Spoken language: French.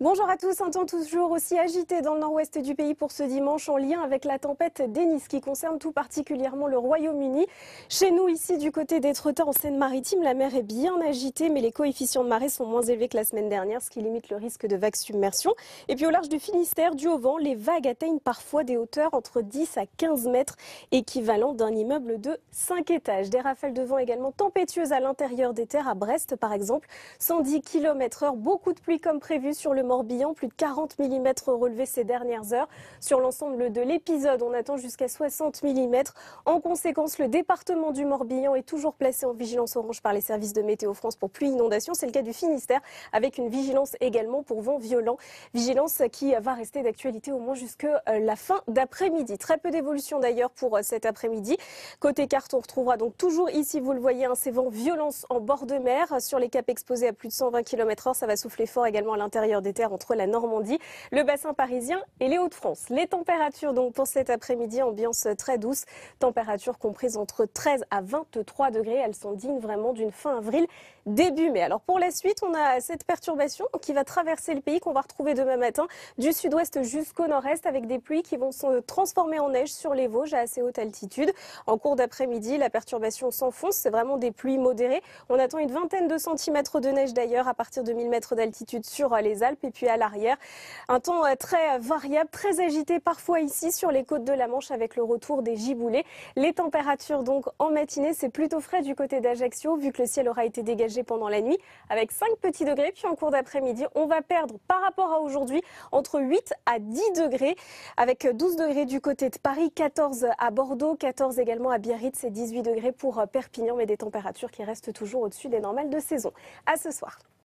Bonjour à tous, un temps toujours aussi agité dans le nord-ouest du pays pour ce dimanche en lien avec la tempête Dennis qui concerne tout particulièrement le Royaume-Uni. Chez nous ici du côté d'Etretat en Seine-Maritime, la mer est bien agitée mais les coefficients de marée sont moins élevés que la semaine dernière ce qui limite le risque de vagues submersion. Et puis au large du Finistère, du au vent, les vagues atteignent parfois des hauteurs entre 10 à 15 mètres équivalent d'un immeuble de 5 étages. Des rafales de vent également tempétueuses à l'intérieur des terres à Brest par exemple, 110 km/h, beaucoup de pluie comme prévu sur le Morbihan, plus de 40 mm relevés ces dernières heures. Sur l'ensemble de l'épisode, on attend jusqu'à 60 mm. En conséquence, le département du Morbihan est toujours placé en vigilance orange par les services de Météo France pour pluie inondation. C'est le cas du Finistère avec une vigilance également pour vent violent. Vigilance qui va rester d'actualité au moins jusque euh, la fin d'après-midi. Très peu d'évolution d'ailleurs pour euh, cet après-midi. Côté carte, on retrouvera donc toujours ici, vous le voyez, un hein, ces vents violence en bord de mer sur les caps exposés à plus de 120 km/h. Ça va souffler fort également à l'intérieur des entre la Normandie, le bassin parisien et les Hauts-de-France. Les températures donc pour cet après-midi, ambiance très douce, Températures comprises entre 13 à 23 degrés. Elles sont dignes vraiment d'une fin avril, début mai. Alors pour la suite, on a cette perturbation qui va traverser le pays, qu'on va retrouver demain matin du sud-ouest jusqu'au nord-est avec des pluies qui vont se transformer en neige sur les Vosges à assez haute altitude. En cours d'après-midi, la perturbation s'enfonce. C'est vraiment des pluies modérées. On attend une vingtaine de centimètres de neige d'ailleurs à partir de 1000 mètres d'altitude sur les Alpes et puis à l'arrière. Un temps euh, très variable, très agité parfois ici sur les côtes de la Manche avec le retour des giboulées. Les températures donc en matinée, c'est plutôt frais du côté d'Ajaccio vu que le ciel aura été dégagé pendant la nuit avec 5 petits degrés. Puis en cours d'après-midi, on va perdre par rapport à aujourd'hui entre 8 à 10 degrés avec 12 degrés du côté de Paris, 14 à Bordeaux, 14 également à Biarritz et 18 degrés pour Perpignan mais des températures qui restent toujours au-dessus des normales de saison. À ce soir.